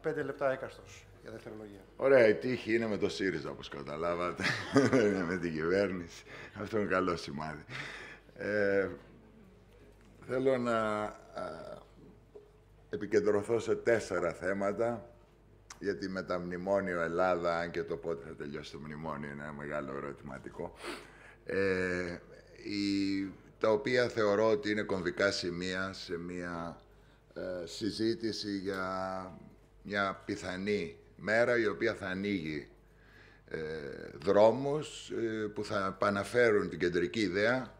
Πέντε λεπτά έκαστος για δευτερολογία. Ωραία, η τύχη είναι με το ΣΥΡΙΖΑ, όπως καταλάβατε. Δεν είναι με την κυβέρνηση. Αυτό είναι καλό σημάδι. Ε, θέλω να επικεντρωθώ σε τέσσερα θέματα, γιατί με τα μνημόνια Ελλάδα, αν και το πότε θα τελειώσει το μνημόνιο, είναι ένα μεγάλο ερωτηματικό, ε, η, τα οποία θεωρώ ότι είναι κομβικά σημεία σε μια ε, συζήτηση για μια πιθανή μέρα η οποία θα ανοίγει ε, δρόμους ε, που θα επαναφέρουν την κεντρική ιδέα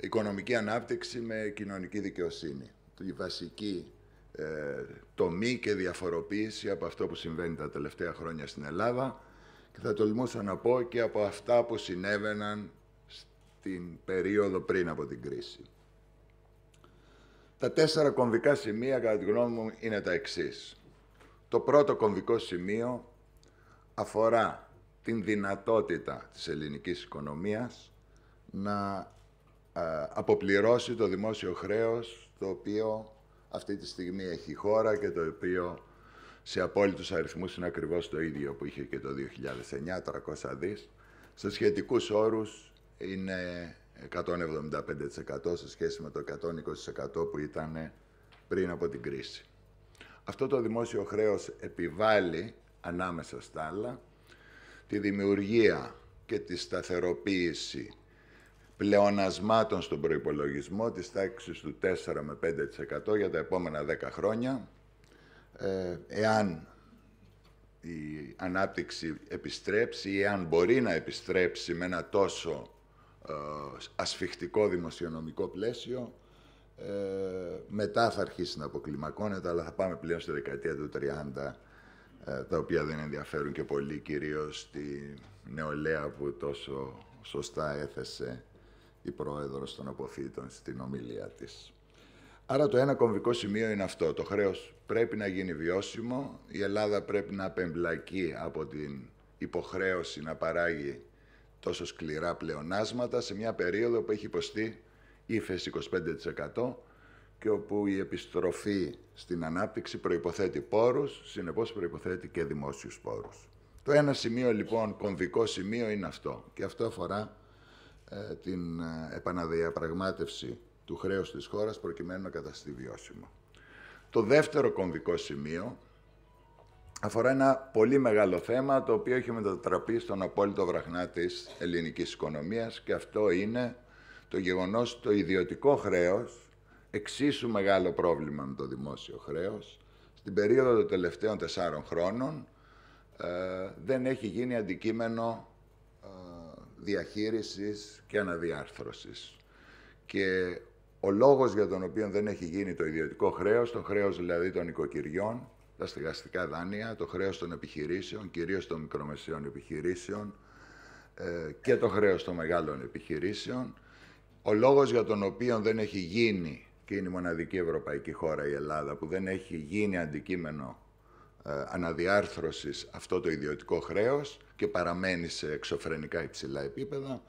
οικονομική ανάπτυξη με κοινωνική δικαιοσύνη. Η βασική τομή και διαφοροποίηση από αυτό που συμβαίνει τα τελευταία χρόνια στην Ελλάδα και θα τολμούσα να πω και από αυτά που συνέβαιναν στην περίοδο πριν από την κρίση. Τα τέσσερα κομβικά σημεία, κατά τη γνώμη μου, είναι τα εξής. Το πρώτο κομβικό σημείο αφορά την δυνατότητα της ελληνικής οικονομίας να ε, αποπληρώσει το δημόσιο χρέος το οποίο αυτή τη στιγμή έχει η χώρα και το οποίο σε απόλυτους αριθμούς είναι ακριβώς το ίδιο που είχε και το 2009, 300 δις. Σε σχετικούς όρους είναι 175% σε σχέση με το 120% που ήταν πριν από την κρίση. Αυτό το δημόσιο χρέος επιβάλλει, ανάμεσα στα άλλα, τη δημιουργία και τη σταθεροποίηση πλεονασμάτων στον προϋπολογισμό της τάξης του 4 με 5% για τα επόμενα 10 χρόνια, ε, εάν η ανάπτυξη επιστρέψει ή αν μπορεί να επιστρέψει με ένα τόσο ε, ασφιχτικό δημοσιονομικό πλαίσιο. Ε, μετά θα αρχίσει να αποκλιμακώνεται, αλλά θα πάμε πλέον στη δεκαετία του 30, ε, τα οποία δεν ενδιαφέρουν και πολύ, κυρίως τη νεολαία που τόσο σωστά έθεσε η πρόεδρος των αποφύτων στην ομιλία της. Άρα το ένα κομβικό σημείο είναι αυτό. Το χρέος πρέπει να γίνει βιώσιμο. Η Ελλάδα πρέπει να απεμπλακεί από την υποχρέωση να παράγει τόσο σκληρά πλεονάσματα σε μια περίοδο που έχει υποστεί ύφεση 25% και όπου η επιστροφή στην ανάπτυξη προϋποθέτει πόρους, συνεπώς προϋποθέτει και δημόσιους πόρους. Το ένα σημείο λοιπόν, κομβικό σημείο είναι αυτό και αυτό αφορά ε, την ε, επαναδιαπραγμάτευση του χρέους της χώρας προκειμένου να καταστεί βιώσιμο. Το δεύτερο κομβικό σημείο αφορά ένα πολύ μεγάλο θέμα το οποίο έχει μετατραπεί στον απόλυτο βραχνά της ελληνικής οικονομίας και αυτό είναι το γεγονός το ιδιωτικό χρέος, εξίσου μεγάλο πρόβλημα με το δημόσιο χρέος, στην περίοδο των τελευταίων τεσσάρων χρόνων ε, δεν έχει γίνει αντικείμενο ε, διαχείρισης και αναδιάρθρωσης. Και ο λόγος για τον οποίο δεν έχει γίνει το ιδιωτικό χρέος, το χρέος δηλαδή των οικοκυριών, τα στεγαστικά δάνεια, το χρέος των επιχειρήσεων, κυρίως των μικρομεσαίων επιχειρήσεων ε, και το χρέος των μεγάλων επιχειρήσεων. Ο λόγος για τον οποίο δεν έχει γίνει και είναι η μοναδική ευρωπαϊκή χώρα η Ελλάδα που δεν έχει γίνει αντικείμενο ε, αναδιάρθρωσης αυτό το ιδιωτικό χρέος και παραμένει σε εξωφρενικά υψηλά επίπεδα,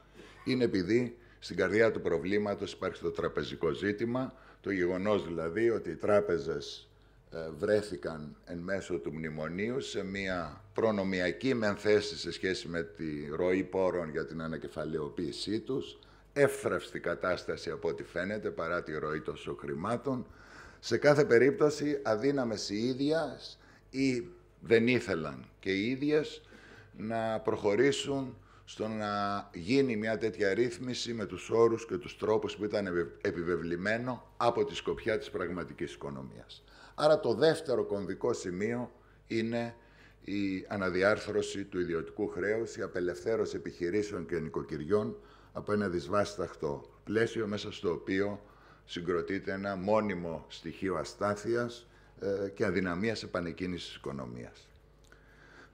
είναι επειδή στην καρδιά του προβλήματος υπάρχει το τραπεζικό ζήτημα, το γεγονός δηλαδή ότι οι τράπεζες ε, βρέθηκαν εν μέσω του μνημονίου σε μια προνομιακή μενθέση σε σχέση με τη ροή πόρων για την ανακεφαλαιοποίησή τους, εύθραυστη κατάσταση από ό,τι φαίνεται παρά τη ροή των χρημάτων. Σε κάθε περίπτωση αδύναμες οι ίδιες ή δεν ήθελαν και οι ίδιες να προχωρήσουν στο να γίνει μια τέτοια ρύθμιση με τους όρους και τους τρόπους που ήταν επιβεβλημένο από τη σκοπιά της πραγματικής οικονομίας. Άρα το δεύτερο κομβικό σημείο είναι η αναδιάρθρωση του ιδιωτικού χρέους, η απελευθέρωση επιχειρήσεων και νοικοκυριών από ένα δυσβάσταχτο πλαίσιο μέσα στο οποίο συγκροτείται ένα μόνιμο στοιχείο αστάθειας ε, και αδυναμίας επανεκκίνησης της οικονομίας.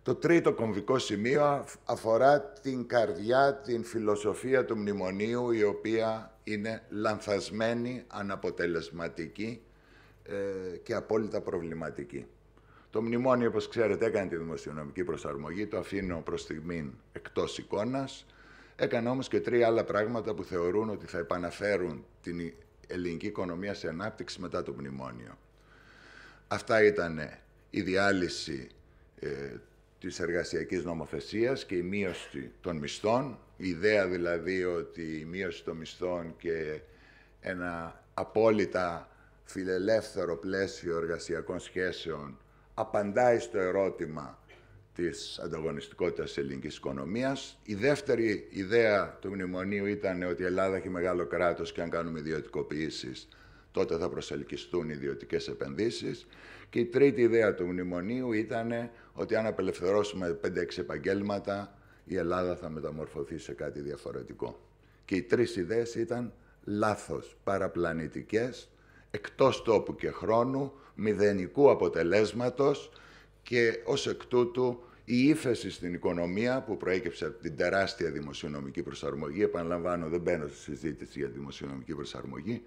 Το τρίτο κομβικό σημείο αφορά την καρδιά, την φιλοσοφία του μνημονίου, η οποία είναι λανθασμένη, αναποτελεσματική ε, και απόλυτα προβληματική. Το μνημόνιο, όπως ξέρετε, έκανε τη δημοσιονομική προσαρμογή, το αφήνω προς στιγμή εκτός εικόνας. Έκανε όμως και τρία άλλα πράγματα που θεωρούν ότι θα επαναφέρουν την ελληνική οικονομία σε ανάπτυξη μετά το μνημόνιο. Αυτά ήταν ε, η διάλυση ε, της εργασιακής νομοθεσίας και η μείωση των μισθών. Η ιδέα δηλαδή ότι η μείωση των μισθών και ένα απόλυτα φιλελεύθερο πλαίσιο εργασιακών σχέσεων απαντάει στο ερώτημα της ανταγωνιστικότητας της ελληνικής οικονομίας. Η δεύτερη ιδέα του μνημονίου ήταν ότι η Ελλάδα έχει μεγάλο κράτος και αν κάνουμε ιδιωτικοποιήσεις τότε θα προσελκυστούν οι ιδιωτικές επενδύσεις. Και η τρίτη ιδέα του μνημονίου ήταν ότι αν απελευθερώσουμε 5-6 επαγγέλματα η Ελλάδα θα μεταμορφωθεί σε κάτι διαφορετικό. Και οι τρεις ιδέες ήταν λάθος, παραπλανητικές εκτός τόπου και χρόνου, μηδενικού αποτελέσματος και ως εκ τούτου η ύφεση στην οικονομία που προέκυψε από την τεράστια δημοσιονομική προσαρμογή, επαναλαμβάνω δεν μπαίνω στη συζήτηση για δημοσιονομική προσαρμογή,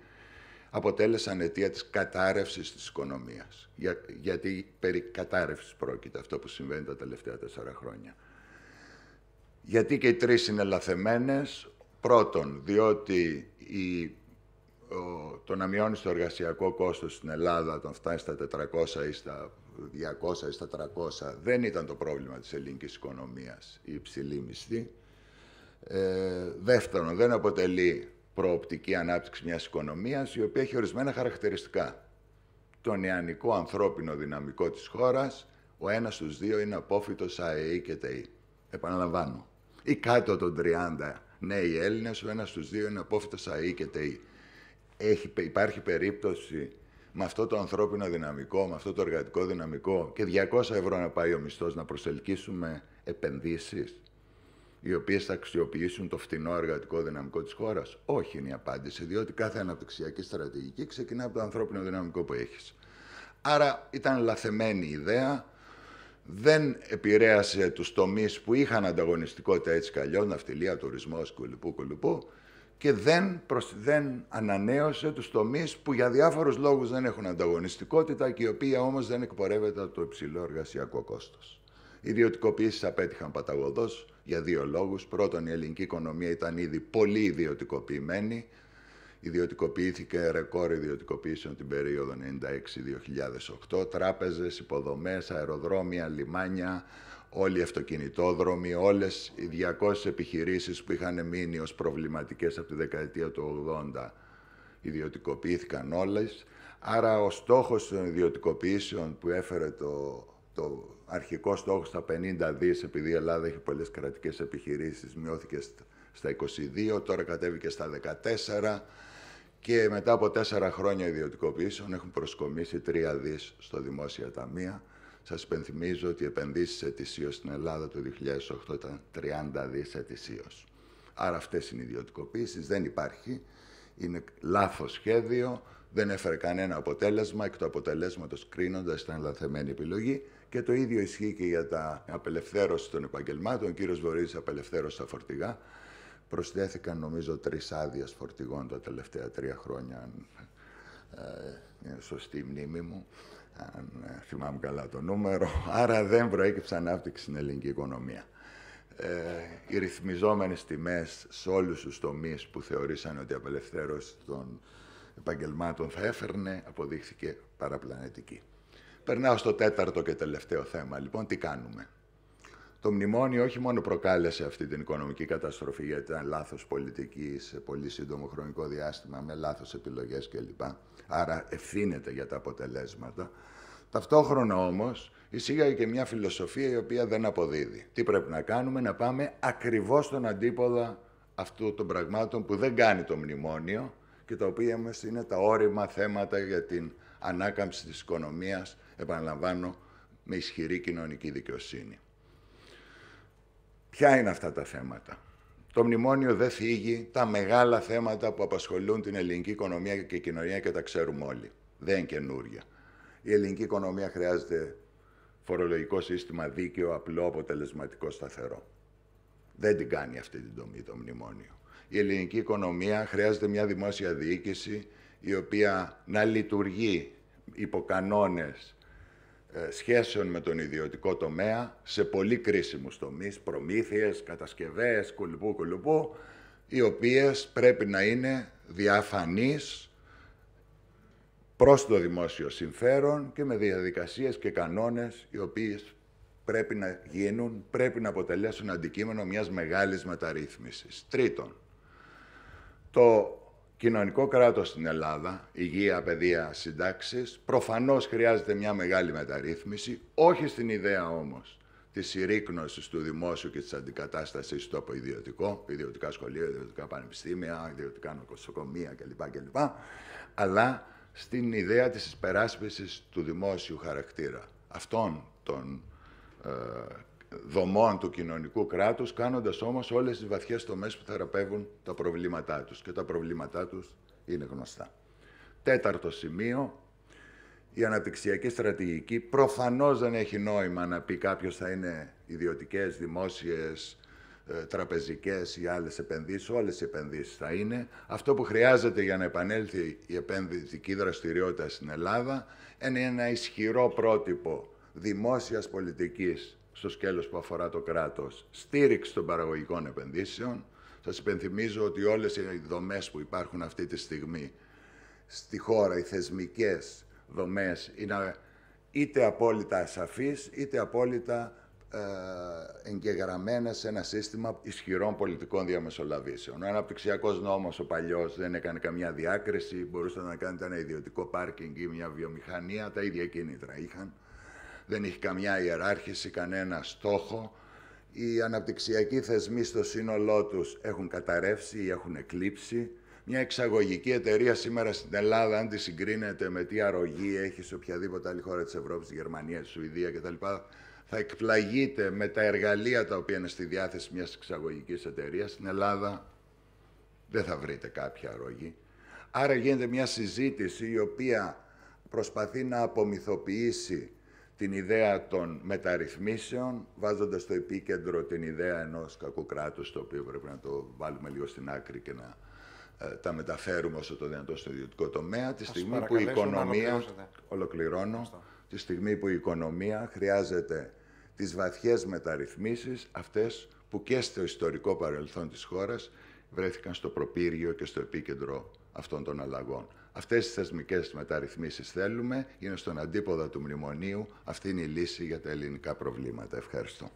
αποτέλεσαν αιτία της κατάρρευσης της οικονομίας. γιατί περί κατάρρευσης πρόκειται αυτό που συμβαίνει τα τελευταία τέσσερα χρόνια. Γιατί και οι τρεις είναι λαθεμένες. Πρώτον, διότι η το να μειώνεις το εργασιακό κόστος στην Ελλάδα όταν φτάνει στα 400 ή στα 200 ή στα 300 δεν ήταν το πρόβλημα της ελληνικής οικονομίας η υψηλή μισθή. Ε, δεύτερον, δεν αποτελεί προοπτική ανάπτυξη μιας οικονομίας η οποία έχει ορισμένα χαρακτηριστικά. Το νεανικό ανθρώπινο δυναμικό της χώρας, ο ένας στους δύο είναι απόφυτος ΑΕΗ και ΤΕΗ. Επαναλαμβάνω. Ή κάτω των 30 νέοι Έλληνες, ο ένας στους δύο είναι απόφυτος ΑΕΗ και ΤΕΗ έχει, υπάρχει περίπτωση με αυτό το ανθρώπινο δυναμικό, με αυτό το εργατικό δυναμικό και 200 ευρώ να πάει ο μισθός να προσελκύσουμε επενδύσεις οι οποίες θα αξιοποιήσουν το φτηνό εργατικό δυναμικό της χώρας. Όχι είναι η απάντηση, διότι κάθε αναπτυξιακή στρατηγική ξεκινά από το ανθρώπινο δυναμικό που έχεις. Άρα ήταν λαθεμένη η ιδέα, δεν επηρέασε τους τομείς που είχαν ανταγωνιστικότητα έτσι καλλιώς, ναυτιλία, τουρισμός, κλπ και δεν, δεν ανανέωσε τους τομείς που για διάφορους λόγους δεν έχουν ανταγωνιστικότητα και η οποία όμως δεν εκπορεύεται από το υψηλό εργασιακό κόστος. Οι ιδιωτικοποιήσεις απέτυχαν παταγωδός για δύο λόγους. Πρώτον, η ελληνική οικονομία ήταν ήδη πολύ ιδιωτικοποιημένη. Ιδιωτικοποιήθηκε ρεκόρ ιδιωτικοποιήσεων την περίοδο 96-2008. Τράπεζες, υποδομές, αεροδρόμια, λιμάνια, όλοι οι αυτοκινητόδρομοι, όλες οι 200 επιχειρήσεις που είχαν μείνει ως προβληματικές από τη δεκαετία του 80 ιδιωτικοποιήθηκαν όλες. Άρα ο στόχος των ιδιωτικοποιήσεων που έφερε το, το αρχικό στόχο στα 50 δις, επειδή η Ελλάδα έχει πολλές κρατικές επιχειρήσεις, μειώθηκε στα 22, τώρα κατέβηκε στα 14 και μετά από τέσσερα χρόνια ιδιωτικοποιήσεων έχουν προσκομίσει 3 δις στο Δημόσια Ταμεία. Σας υπενθυμίζω ότι οι επενδύσεις ετησίως στην Ελλάδα το 2008 ήταν 30 δις ετησίως. Άρα αυτές είναι ιδιωτικοποίησεις, δεν υπάρχει, είναι λάθος σχέδιο, δεν έφερε κανένα αποτέλεσμα, εκ του αποτελέσματος κρίνοντας ήταν λαθεμένη επιλογή και το ίδιο ισχύει και για τα απελευθέρωση των επαγγελμάτων. Ο κύριος Βορύς απελευθέρωσε τα φορτηγά. Προσθέθηκαν νομίζω τρεις άδειες φορτηγών τα τελευταία τρία χρόνια, αν ε, είναι σωστή η μνήμη μου, αν ε, θυμάμαι καλά το νούμερο. Άρα δεν προέκυψε ανάπτυξη στην ελληνική οικονομία. Ε, οι ρυθμιζόμενες τιμές σε όλους τους τομείς που θεωρήσαν ότι η απελευθέρωση των επαγγελμάτων θα έφερνε, αποδείχθηκε παραπλανητική. Περνάω στο τέταρτο και τελευταίο θέμα. Λοιπόν, τι κάνουμε. Το μνημόνιο όχι μόνο προκάλεσε αυτή την οικονομική καταστροφή γιατί ήταν λάθος πολιτικής σε πολύ σύντομο χρονικό διάστημα με λάθος επιλογές κλπ. Άρα ευθύνεται για τα αποτελέσματα. Ταυτόχρονα όμως εισήγαγε και μια φιλοσοφία η οποία δεν αποδίδει. Τι πρέπει να κάνουμε, να πάμε ακριβώς στον αντίποδα αυτού των πραγμάτων που δεν κάνει το μνημόνιο και τα οποία μας είναι τα όρημα θέματα για την ανάκαμψη της οικονομίας, επαναλαμβάνω, με ισχυρή κοινωνική δικαιοσύνη. Ποια είναι αυτά τα θέματα. Το μνημόνιο δεν φύγει τα μεγάλα θέματα που απασχολούν την ελληνική οικονομία και κοινωνία και τα ξέρουμε όλοι. Δεν είναι καινούρια. Η ελληνική οικονομία χρειάζεται φορολογικό σύστημα δίκαιο, απλό, αποτελεσματικό, σταθερό. Δεν την κάνει αυτή την τομή το μνημόνιο. Η ελληνική οικονομία χρειάζεται μια δημόσια διοίκηση η οποία να λειτουργεί υπό ε, σχέσεων με τον ιδιωτικό τομέα σε πολύ κρίσιμους τομείς, προμήθειες, κατασκευές, κουλουπού, κουλουπού, οι οποίες πρέπει να είναι διαφανείς προς το δημόσιο συμφέρον και με διαδικασίες και κανόνες οι οποίες πρέπει να γίνουν, πρέπει να αποτελέσουν αντικείμενο μιας μεγάλης μεταρρύθμισης. Τρίτον, το κοινωνικό κράτος στην Ελλάδα, υγεία, παιδεία, συντάξεις, προφανώς χρειάζεται μια μεγάλη μεταρρύθμιση, όχι στην ιδέα όμως της συρρήκνωσης του δημόσιου και της αντικατάστασης του από ιδιωτικό, ιδιωτικά σχολεία, ιδιωτικά πανεπιστήμια, ιδιωτικά νοσοκομεία κλπ. Αλλά στην ιδέα της υπεράσπισης του δημόσιου χαρακτήρα, αυτών των ε, δομών του κοινωνικού κράτους, κάνοντας όμως όλες τις βαθιές τομές που θεραπεύουν τα προβλήματά τους. Και τα προβλήματά τους είναι γνωστά. Τέταρτο σημείο, η αναπτυξιακή στρατηγική. Προφανώς δεν έχει νόημα να πει κάποιος θα είναι ιδιωτικές, δημόσιες, ε, τραπεζικές ή άλλες επενδύσεις. Όλες οι επενδύσεις θα είναι. Αυτό που χρειάζεται για να επανέλθει η επενδυτική δραστηριότητα στην Ελλάδα είναι ένα ισχυρό πρότυπο δημόσιας πολιτικής στο σκέλος που αφορά το κράτος στήριξη των παραγωγικών επενδύσεων. Σας υπενθυμίζω ότι όλες οι δομές που υπάρχουν αυτή τη στιγμή στη χώρα, οι θεσμικές δομές, είναι είτε απόλυτα ασαφείς, είτε απόλυτα ε, εγκεγραμμένα σε ένα σύστημα ισχυρών πολιτικών διαμεσολαβήσεων. Ο αναπτυξιακός νόμος, ο παλιός, δεν έκανε καμιά διάκριση. Μπορούσατε να κάνετε ένα ιδιωτικό πάρκινγκ ή μια βιομηχανία, τα ίδια κίνητρα είχαν δεν έχει καμιά ιεράρχηση, κανένα στόχο. Οι αναπτυξιακοί θεσμοί στο σύνολό τους έχουν καταρρεύσει ή έχουν εκλείψει. Μια εξαγωγική εταιρεία σήμερα στην Ελλάδα, αν τη συγκρίνεται με τι αρρωγή έχει σε οποιαδήποτε άλλη χώρα της Ευρώπης, τη Γερμανία, τη Σουηδία κτλ., θα εκπλαγείτε με τα εργαλεία τα οποία είναι στη διάθεση μιας εξαγωγικής εταιρείας. Στην Ελλάδα δεν θα βρείτε κάποια αρρωγή. Άρα γίνεται μια συζήτηση η οποία προσπαθεί να απομυθοποιήσει την ιδέα των μεταρρυθμίσεων, βάζοντας στο επίκεντρο την ιδέα ενός κακού κράτους, το οποίο πρέπει να το βάλουμε λίγο στην άκρη και να ε, τα μεταφέρουμε όσο το δυνατόν στο ιδιωτικό τομέα, τη στιγμή που η οικονομία, ολοκληρώνω, τη στιγμή που η οικονομία χρειάζεται τις βαθιές μεταρρυθμίσεις, αυτές που και στο ιστορικό παρελθόν της χώρας βρέθηκαν στο προπύργιο και στο επίκεντρο αυτών των αλλαγών. Αυτές τις θεσμικές μεταρρυθμίσεις θέλουμε, είναι στον αντίποδα του μνημονίου, αυτή είναι η λύση για τα ελληνικά προβλήματα. Ευχαριστώ.